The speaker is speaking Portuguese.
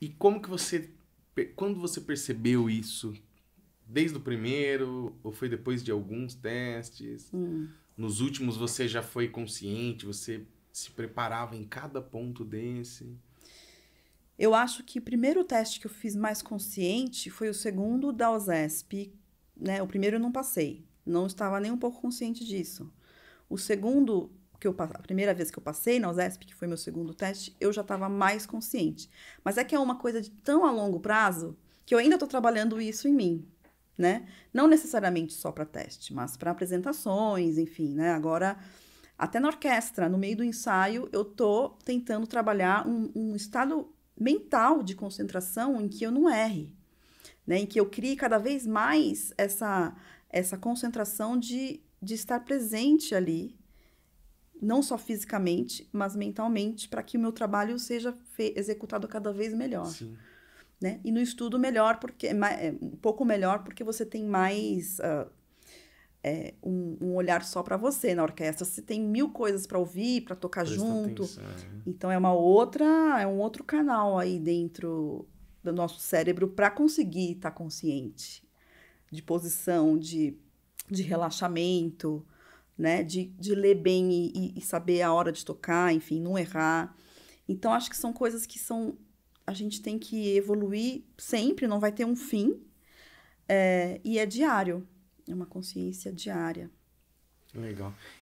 E como que você. Quando você percebeu isso? Desde o primeiro? Ou foi depois de alguns testes? Hum. Nos últimos você já foi consciente? Você se preparava em cada ponto desse? Eu acho que o primeiro teste que eu fiz mais consciente foi o segundo da OSESP. Né? O primeiro eu não passei. Não estava nem um pouco consciente disso. O segundo que eu, a primeira vez que eu passei na USESP, que foi meu segundo teste, eu já estava mais consciente. Mas é que é uma coisa de tão a longo prazo que eu ainda estou trabalhando isso em mim, né? Não necessariamente só para teste, mas para apresentações, enfim, né? Agora, até na orquestra, no meio do ensaio, eu estou tentando trabalhar um, um estado mental de concentração em que eu não erre, né? Em que eu crie cada vez mais essa essa concentração de, de estar presente ali não só fisicamente, mas mentalmente, para que o meu trabalho seja executado cada vez melhor. Sim. Né? E no estudo melhor, porque é, um pouco melhor, porque você tem mais uh, é, um, um, olhar só para você na orquestra. Você tem mil coisas para ouvir, para tocar Presta junto. Atenção, né? Então é uma outra, é um outro canal aí dentro do nosso cérebro para conseguir estar tá consciente de posição, de, de relaxamento né? De, de ler bem e, e saber a hora de tocar, enfim, não errar. Então, acho que são coisas que são. A gente tem que evoluir sempre, não vai ter um fim. É, e é diário. É uma consciência diária. Legal.